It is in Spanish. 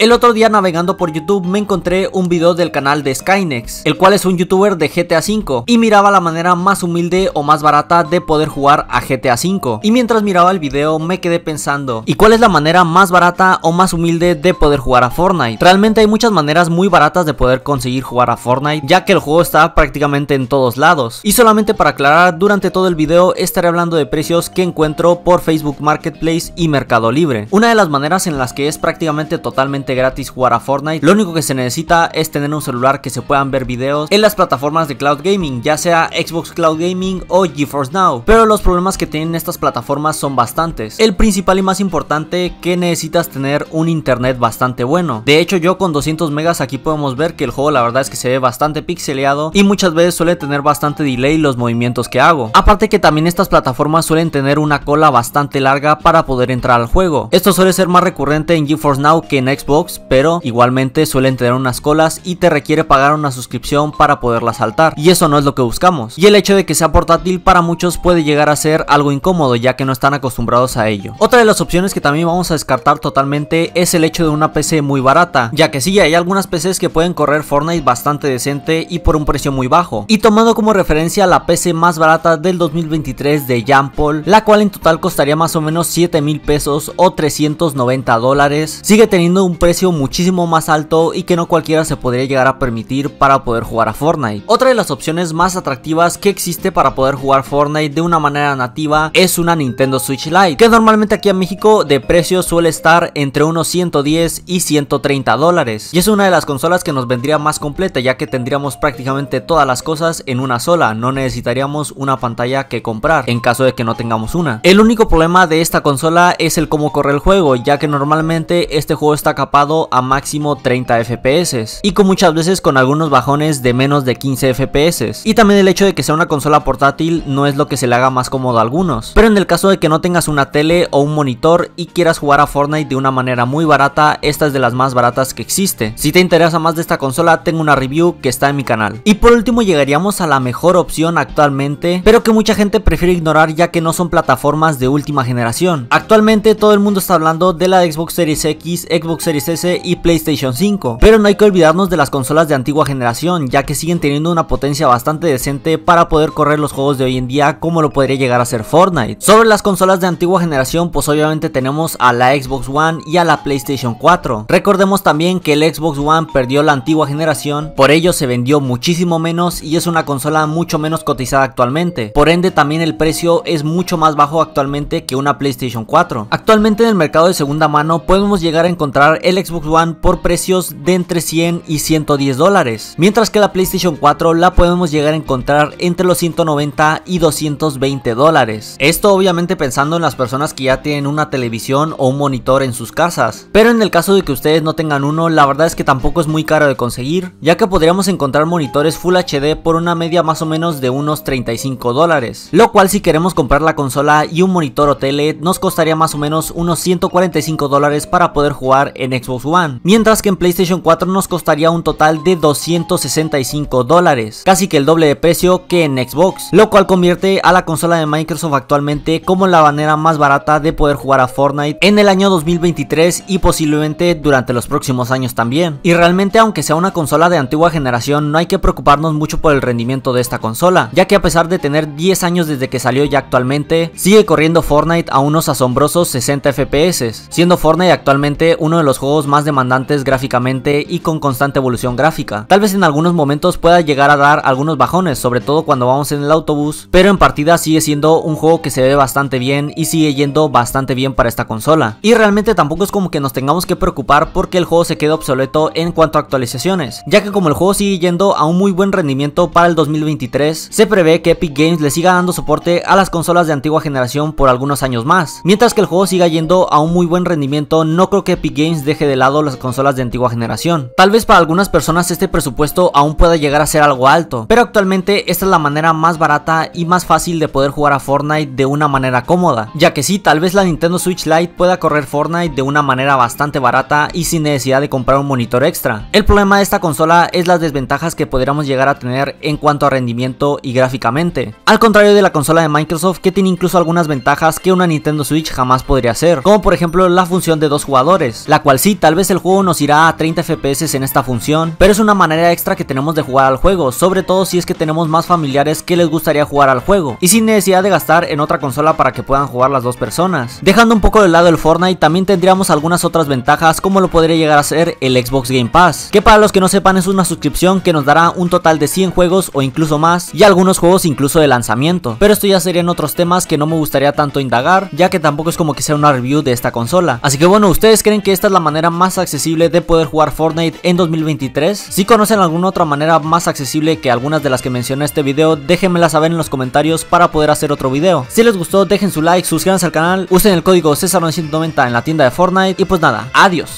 El otro día navegando por YouTube me encontré un video del canal de Skynex, el cual es un youtuber de GTA V y miraba la manera más humilde o más barata de poder jugar a GTA V. Y mientras miraba el video me quedé pensando, ¿y cuál es la manera más barata o más humilde de poder jugar a Fortnite? Realmente hay muchas maneras muy baratas de poder conseguir jugar a Fortnite, ya que el juego está prácticamente en todos lados. Y solamente para aclarar, durante todo el video estaré hablando de precios que encuentro por Facebook Marketplace y Mercado Libre. Una de las maneras en las que es prácticamente totalmente gratis jugar a Fortnite. Lo único que se necesita es tener un celular que se puedan ver videos en las plataformas de cloud gaming, ya sea Xbox Cloud Gaming o GeForce Now. Pero los problemas que tienen estas plataformas son bastantes. El principal y más importante que necesitas tener un internet bastante bueno. De hecho yo con 200 megas aquí podemos ver que el juego la verdad es que se ve bastante pixeleado y muchas veces suele tener bastante delay los movimientos que hago. Aparte que también estas plataformas suelen tener una cola bastante larga para poder entrar al juego. Esto suele ser más recurrente en GeForce Now que en Xbox pero igualmente suelen tener unas colas y te requiere pagar una suscripción para poderla saltar. Y eso no es lo que buscamos. Y el hecho de que sea portátil para muchos puede llegar a ser algo incómodo ya que no están acostumbrados a ello. Otra de las opciones que también vamos a descartar totalmente es el hecho de una PC muy barata, ya que sí, hay algunas PCs que pueden correr Fortnite bastante decente y por un precio muy bajo. Y tomando como referencia la PC más barata del 2023 de Jampol, la cual en total costaría más o menos 7 mil pesos o 390 dólares, sigue teniendo un precio muchísimo más alto y que no cualquiera se podría llegar a permitir para poder jugar a Fortnite. Otra de las opciones más atractivas que existe para poder jugar Fortnite de una manera nativa es una Nintendo Switch Lite, que normalmente aquí en México de precio suele estar entre unos 110 y 130 dólares. Y es una de las consolas que nos vendría más completa ya que tendríamos prácticamente todas las cosas en una sola, no necesitaríamos una pantalla que comprar en caso de que no tengamos una. El único problema de esta consola es el cómo corre el juego, ya que normalmente este juego está capaz a máximo 30 FPS y con muchas veces con algunos bajones de menos de 15 FPS. Y también el hecho de que sea una consola portátil no es lo que se le haga más cómodo a algunos. Pero en el caso de que no tengas una tele o un monitor y quieras jugar a Fortnite de una manera muy barata, esta es de las más baratas que existe. Si te interesa más de esta consola, tengo una review que está en mi canal. Y por último llegaríamos a la mejor opción actualmente, pero que mucha gente prefiere ignorar ya que no son plataformas de última generación. Actualmente todo el mundo está hablando de la Xbox Series X, Xbox Series y PlayStation 5, pero no hay que olvidarnos de las consolas de antigua generación, ya que siguen teniendo una potencia bastante decente para poder correr los juegos de hoy en día como lo podría llegar a ser Fortnite. Sobre las consolas de antigua generación, pues obviamente tenemos a la Xbox One y a la PlayStation 4. Recordemos también que el Xbox One perdió la antigua generación, por ello se vendió muchísimo menos y es una consola mucho menos cotizada actualmente. Por ende también el precio es mucho más bajo actualmente que una PlayStation 4. Actualmente en el mercado de segunda mano podemos llegar a encontrar el Xbox One por precios de entre 100 y 110 dólares, mientras que la PlayStation 4 la podemos llegar a encontrar entre los 190 y 220 dólares. Esto obviamente pensando en las personas que ya tienen una televisión o un monitor en sus casas, pero en el caso de que ustedes no tengan uno, la verdad es que tampoco es muy caro de conseguir, ya que podríamos encontrar monitores Full HD por una media más o menos de unos 35 dólares, lo cual si queremos comprar la consola y un monitor o tele nos costaría más o menos unos 145 dólares para poder jugar en Xbox One, mientras que en PlayStation 4 nos costaría un total de 265 dólares, casi que el doble de precio que en Xbox, lo cual convierte a la consola de Microsoft actualmente como la manera más barata de poder jugar a Fortnite en el año 2023 y posiblemente durante los próximos años también. Y realmente aunque sea una consola de antigua generación no hay que preocuparnos mucho por el rendimiento de esta consola, ya que a pesar de tener 10 años desde que salió ya actualmente, sigue corriendo Fortnite a unos asombrosos 60 FPS, siendo Fortnite actualmente uno de los juegos más demandantes gráficamente y con constante evolución gráfica. Tal vez en algunos momentos pueda llegar a dar algunos bajones, sobre todo cuando vamos en el autobús, pero en partida sigue siendo un juego que se ve bastante bien y sigue yendo bastante bien para esta consola. Y realmente tampoco es como que nos tengamos que preocupar porque el juego se quede obsoleto en cuanto a actualizaciones, ya que como el juego sigue yendo a un muy buen rendimiento para el 2023, se prevé que Epic Games le siga dando soporte a las consolas de antigua generación por algunos años más. Mientras que el juego siga yendo a un muy buen rendimiento, no creo que Epic Games deje de lado las consolas de antigua generación. Tal vez para algunas personas este presupuesto aún pueda llegar a ser algo alto, pero actualmente esta es la manera más barata y más fácil de poder jugar a Fortnite de una manera cómoda, ya que sí, tal vez la Nintendo Switch Lite pueda correr Fortnite de una manera bastante barata y sin necesidad de comprar un monitor extra. El problema de esta consola es las desventajas que podríamos llegar a tener en cuanto a rendimiento y gráficamente, al contrario de la consola de Microsoft que tiene incluso algunas ventajas que una Nintendo Switch jamás podría hacer, como por ejemplo la función de dos jugadores, la cual sí tal vez el juego nos irá a 30 FPS en esta función, pero es una manera extra que tenemos de jugar al juego, sobre todo si es que tenemos más familiares que les gustaría jugar al juego, y sin necesidad de gastar en otra consola para que puedan jugar las dos personas. Dejando un poco de lado el Fortnite, también tendríamos algunas otras ventajas como lo podría llegar a ser el Xbox Game Pass, que para los que no sepan es una suscripción que nos dará un total de 100 juegos o incluso más, y algunos juegos incluso de lanzamiento, pero esto ya serían otros temas que no me gustaría tanto indagar, ya que tampoco es como que sea una review de esta consola. Así que bueno, ¿ustedes creen que esta es la más accesible de poder jugar Fortnite en 2023. Si conocen alguna otra manera más accesible que algunas de las que mencioné este video, déjenmela saber en los comentarios para poder hacer otro video. Si les gustó, dejen su like, suscríbanse al canal, usen el código César 990 en la tienda de Fortnite y pues nada, adiós.